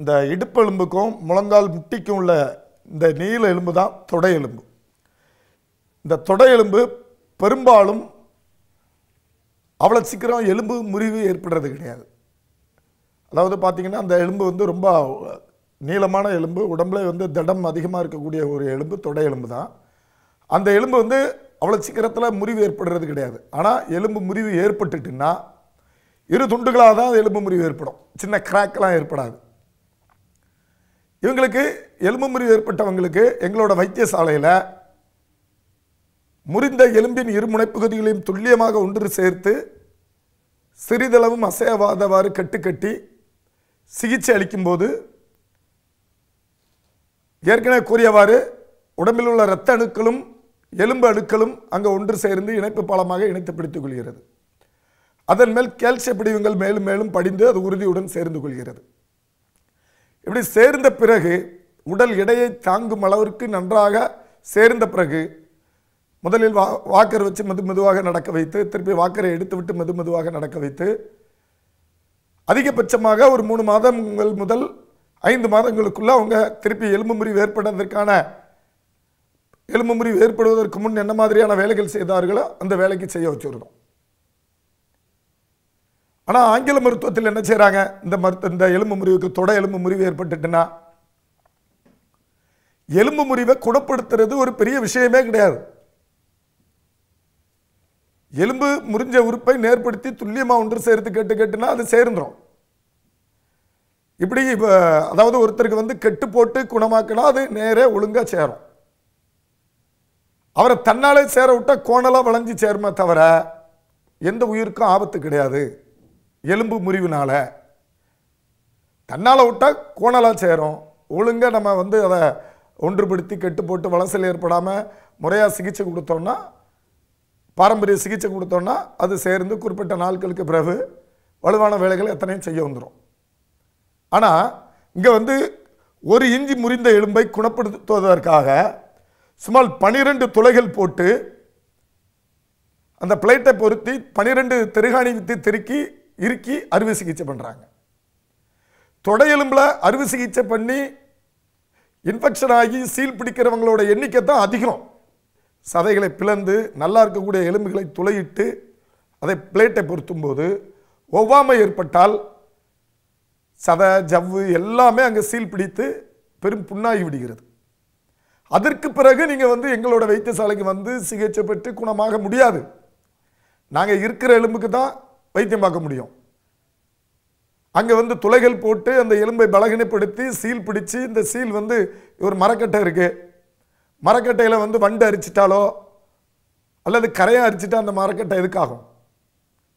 இந்த எலும்புக்கும் முழங்கால் முட்டிக்கும் உள்ள இந்த நீல எலும்பு தான் தொடை எலும்பு இந்த தொடை எலும்பு பெரும்பாலும் அவ்வளோ சீக்கிரம் எலும்பு முறிவு ஏற்படுறது கிடையாது அதாவது பார்த்திங்கன்னா அந்த எலும்பு வந்து ரொம்ப நீளமான எலும்பு உடம்புல வந்து திடம் அதிகமாக இருக்கக்கூடிய ஒரு எலும்பு தொடை எலும்பு தான் அந்த எலும்பு வந்து அவ்வளோ சீக்கிரத்தில் முறிவு ஏற்படுறது கிடையாது ஆனால் எலும்பு முறிவு ஏற்பட்டுட்டுன்னா இரு துண்டுகளாக தான் எலும்பு முறிவு ஏற்படும் சின்ன கிராக்கெலாம் ஏற்படாது இவங்களுக்கு எலும்பு முறிவு ஏற்பட்டவங்களுக்கு எங்களோட வைத்தியசாலையில் முறிந்த எலும்பின் இருமுனை பகுதிகளையும் துல்லியமாக ஒன்று சேர்த்து சிறிதளவும் அசையவாதவாறு கட்டுக்கட்டி சிகிச்சை அளிக்கும்போது ஏற்கனவே கூறியவாறு உடம்பில் உள்ள இரத்த அணுக்களும் எலும்பு அணுக்களும் அங்கே ஒன்று சேர்ந்து இணைப்பு பாலமாக இணைத்து பிடித்துக் கொள்கிறது அதன் மேல் கேல்சிய பிடிவுங்கள் மேலும் மேலும் படிந்து அது உறுதியுடன் சேர்ந்து கொள்கிறது இப்படி சேர்ந்த பிறகு உடல் எடையை தாங்கும் அளவிற்கு நன்றாக சேர்ந்த பிறகு முதலில் வா வாக்கர் வச்சு மெது மெதுவாக நடக்க வைத்து திருப்பி வாக்கரை எடுத்து விட்டு மெது மெதுவாக நடக்க வைத்து அதிகபட்சமாக ஒரு மூணு மாதங்கள் முதல் ஐந்து மாதங்களுக்குள்ளே அவங்க திருப்பி எலும்பு முறிவு ஏற்படுவதற்கான எலும்பு முறிவு ஏற்படுவதற்கு முன் என்ன மாதிரியான வேலைகள் செய்தார்களோ அந்த வேலைக்கு செய்ய வச்சுருந்தோம் ஆனால் ஆங்கில மருத்துவத்தில் என்ன செய்கிறாங்க இந்த மருத்து இந்த எலும்பு முறிவுக்கு தொட எலும்பு முறிவு ஏற்பட்டுட்டுன்னா எலும்பு முறிவை குணப்படுத்துறது ஒரு பெரிய விஷயமே கிடையாது எலும்பு முறிஞ்ச உறுப்பை நேர்படுத்தி துல்லியமாக ஒன்று சேர்த்து கேட்டு கேட்டுன்னா அது சேர்ந்துடும் இப்படி இப்போ அதாவது ஒருத்தருக்கு வந்து கெட்டு போட்டு குணமாக்கினா அது நேரே ஒழுங்காக சேரும் அவரை தன்னாலே சேர விட்டால் கோணலாக வளைஞ்சி சேருமே தவிர எந்த உயிருக்கும் ஆபத்து கிடையாது எலும்பு முறிவுனால் தன்னால் விட்டால் கோணலாக சேரும் ஒழுங்காக நம்ம வந்து அதை ஒன்றுபடுத்தி கெட்டு போட்டு வளசல் ஏற்படாமல் முறையாக சிகிச்சை கொடுத்தோம்னா பாரம்பரிய சிகிச்சை கொடுத்தோம்னா அது சேர்ந்து குறிப்பிட்ட நாட்களுக்கு பிறகு வலுவான வேலைகள் எத்தனையும் செய்ய வந்துடும் ஆனால் இங்கே வந்து ஒரு இஞ்சி முறிந்த எலும்பை குணப்படுத்துவதற்காக சுமார் பனிரெண்டு துளைகள் போட்டு அந்த பிளேட்டை பொருத்தி பனிரெண்டு திருகாணி வித்து திருக்கி இறுக்கி அறுவை சிகிச்சை பண்ணுறாங்க தொடையெலும்பில் அறுவை சிகிச்சை பண்ணி இன்ஃபெக்ஷன் ஆகி சீல் பிடிக்கிறவங்களோட எண்ணிக்கை தான் அதிகம் சதைகளை பிளந்து நல்லா இருக்கக்கூடிய எலும்புகளை துளையிட்டு அதை பிளேட்டை பொருத்தும் போது ஒவ்வாமை ஏற்பட்டால் சதை ஜவ்வு எல்லாமே அங்கே சீல் பிடித்து பெரும் புண்ணாகி விடுகிறது அதற்கு பிறகு நீங்கள் வந்து எங்களோட வைத்தியசாலைக்கு வந்து சிகிச்சை பெற்று குணமாக முடியாது நாங்கள் இருக்கிற எலும்புக்கு தான் வைத்தியம் பார்க்க முடியும் அங்கே வந்து துளைகள் போட்டு அந்த எலும்பை பலகீனப்படுத்தி சீல் பிடிச்சி இந்த சீல் வந்து ஒரு மரக்கட்டை இருக்குது மரக்கட்டையில் வந்து வண்டு அரிச்சிட்டாலோ அல்லது கரையாக அரிச்சிட்டா அந்த மரக்கட்டை எதுக்காகும்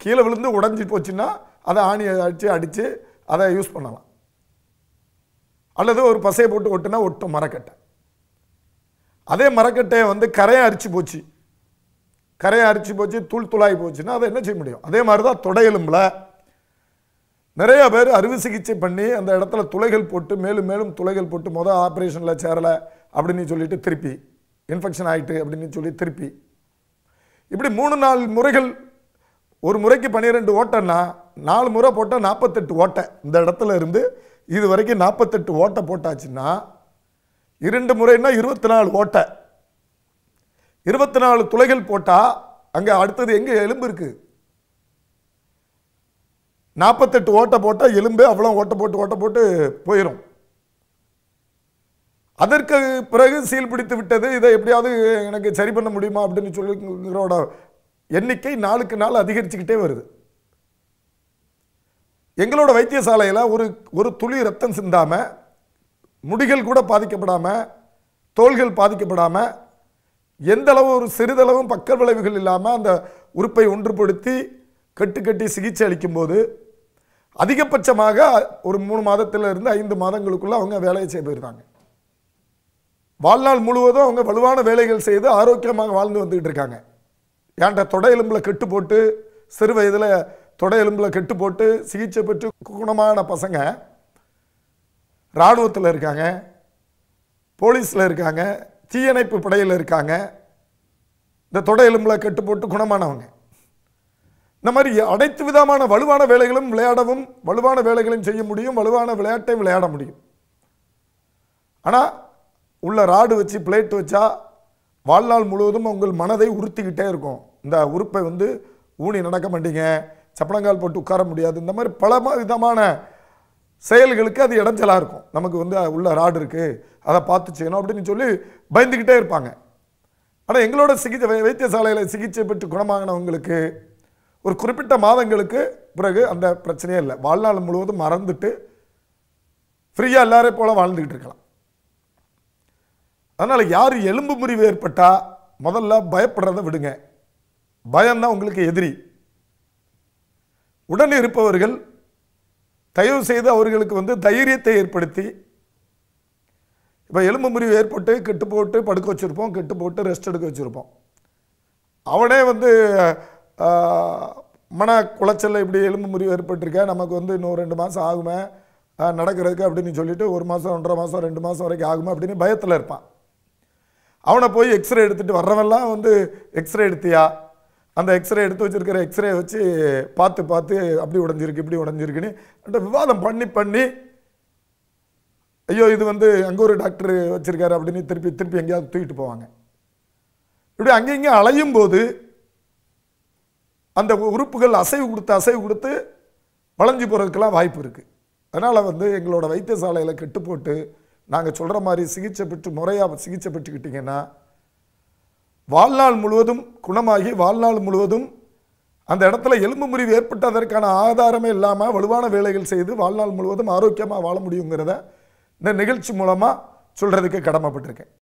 கீழே விழுந்து உடஞ்சி போச்சுன்னா அதை ஆணி அடித்து அடித்து அதை யூஸ் பண்ணலாம் அல்லது ஒரு பசையை போட்டு ஒட்டுனா ஒட்டும் மரக்கட்டை அதே மரக்கட்டையை வந்து கரையை அரிச்சு போச்சு கரையை அரிச்சு போச்சு தூள் துளாய் போச்சுன்னா அதை என்ன செய்ய முடியும் அதே மாதிரி தான் தொடையலும்ல நிறையா பேர் அறுவை சிகிச்சை பண்ணி அந்த இடத்துல துளைகள் போட்டு மேலும் மேலும் துளைகள் போட்டு மொதல் ஆப்ரேஷனில் சேரலை அப்படின்னு சொல்லிட்டு திருப்பி இன்ஃபெக்ஷன் ஆகிட்டு அப்படின்னு சொல்லி திருப்பி இப்படி மூணு நாலு முறைகள் ஒரு முறைக்கு பன்னிரெண்டு ஓட்டைன்னா நாலு முறை போட்டால் நாற்பத்தெட்டு ஓட்டை இந்த இடத்துல இருந்து இது வரைக்கும் நாற்பத்தெட்டு ஓட்டை போட்டாச்சுன்னா இரண்டு முறைன்னா இருபத்தி நாலு ஓட்டை இருபத்தி நாலு துளைகள் போட்டால் அங்கே அடுத்தது எங்கே எலும்பு இருக்குது நாற்பத்தெட்டு ஓட்டை போட்டால் எலும்பு அவ்வளோ ஓட்டை போட்டு ஓட்டை போட்டு போயிடும் அதற்கு பிறகு சீல் பிடித்து விட்டது இதை எப்படியாவது எனக்கு சரி பண்ண முடியுமா அப்படின்னு சொல்லிங்கிறோட எண்ணிக்கை நாளுக்கு நாள் அதிகரிச்சுக்கிட்டே வருது எங்களோட வைத்தியசாலையில் ஒரு ஒரு துளி ரத்தம் சிந்தாமல் முடிகள் கூட பாதிக்கப்படாமல் தோள்கள் பாதிக்கப்படாமல் எந்த அளவு ஒரு சிறிதளவும் பக்க விளைவுகள் இல்லாமல் அந்த உறுப்பை ஒன்றுபடுத்தி கட்டு கட்டி சிகிச்சை அளிக்கும்போது அதிகபட்சமாக ஒரு மூணு மாதத்தில் இருந்து ஐந்து மாதங்களுக்குள்ளே அவங்க வேலையை செய்ய போயிருந்தாங்க வாழ்நாள் முழுவதும் அவங்க வலுவான வேலைகள் செய்து ஆரோக்கியமாக வாழ்ந்து வந்துக்கிட்டு இருக்காங்க ஏன்ட்ட தொடை எலும்பில் கெட்டு போட்டு சிறு வயதில் தொடை எலும்பில் கெட்டு போட்டு சிகிச்சை பெற்று குணமான பசங்க இராணுவத்தில் இருக்காங்க போலீஸில் இருக்காங்க தீயணைப்பு படையில் இருக்காங்க இந்த தொடை எலும்புல கெட்டு போட்டு குணமானவங்க இந்த மாதிரி அனைத்து விதமான வலுவான வேலைகளும் விளையாடவும் வலுவான வேலைகளும் செய்ய முடியும் வலுவான விளையாட்டை விளையாட முடியும் ஆனால் உள்ள ராடு வச்சு பிளேட் வச்சா வாழ்நாள் முழுவதும் உங்கள் மனதை உறுத்திக்கிட்டே இருக்கும் இந்த உறுப்பை வந்து ஊனி நடக்க மாட்டீங்க சப்பளங்கால் போட்டு உட்கார முடியாது இந்த மாதிரி பல விதமான செயல்களுக்கு அது இடைஞ்சலாக இருக்கும் நமக்கு வந்து உள்ள ராடு இருக்குது அதை பார்த்து செய்யணும் அப்படின்னு சொல்லி பயந்துக்கிட்டே இருப்பாங்க ஆனால் எங்களோட சிகிச்சை வைத்தியசாலையில் சிகிச்சை பெற்று குணமாகினவங்களுக்கு ஒரு குறிப்பிட்ட மாதங்களுக்கு பிறகு அந்த பிரச்சனையே இல்லை வாழ்நாள் முழுவதும் மறந்துட்டு ஃப்ரீயாக எல்லாரே போல் வாழ்ந்துக்கிட்டு இருக்கலாம் அதனால் யார் எலும்பு முறிவு ஏற்பட்டால் முதல்ல பயப்படுறத விடுங்க பயம்தான் உங்களுக்கு எதிரி உடன் இருப்பவர்கள் தயவு செய்து அவர்களுக்கு வந்து தைரியத்தை ஏற்படுத்தி இப்போ எலும்பு முறிவு ஏற்பட்டு கெட்டு போட்டு படுக்க வச்சுருப்போம் கெட்டு போட்டு ரெஸ்ட் எடுக்க வச்சுருப்போம் அவனே வந்து மன குளைச்சல் இப்படி எலும்பு முறிவு ஏற்பட்டிருக்க நமக்கு வந்து இன்னும் ரெண்டு மாதம் ஆகுமே நடக்கிறதுக்கு அப்படின்னு சொல்லிட்டு ஒரு மாதம் ஒன்றரை மாதம் ரெண்டு மாதம் வரைக்கும் ஆகுமா அப்படின்னு பயத்தில் இருப்பான் அவனை போய் எக்ஸ்ரே எடுத்துகிட்டு வர்றவெல்லாம் வந்து எக்ஸ்ரே எடுத்தியா அந்த எக்ஸ்ரே எடுத்து வச்சுருக்கிற எக்ஸ்ரே வச்சு பார்த்து பார்த்து அப்படி உடஞ்சிருக்கு இப்படி உடஞ்சிருக்குன்னு விவாதம் பண்ணி பண்ணி ஐயோ இது வந்து அங்கே ஒரு டாக்டர் வச்சுருக்காரு அப்படின்னு திருப்பி திருப்பி எங்கேயாவது தூக்கிட்டு போவாங்க இப்படி அங்கே அலையும் போது அந்த உறுப்புகள் அசைவு கொடுத்து அசைவு கொடுத்து வளைஞ்சு போகிறதுக்கெல்லாம் வாய்ப்பு இருக்குது அதனால் வந்து எங்களோட வைத்தியசாலையில் கெட்டு போட்டு நாங்கள் சொல்கிற மாதிரி சிகிச்சை பெற்று முறையாக சிகிச்சை பெற்றுக்கிட்டிங்கன்னா வாழ்நாள் முழுவதும் குணமாகி வாழ்நாள் முழுவதும் அந்த இடத்துல எலும்பு முறிவு ஏற்பட்டதற்கான ஆதாரமே இல்லாமல் வலுவான வேலைகள் செய்து வாழ்நாள் முழுவதும் ஆரோக்கியமாக வாழ முடியுங்கிறத இந்த நிகழ்ச்சி மூலமாக சொல்கிறதுக்கு கடமைப்பட்டிருக்கேன்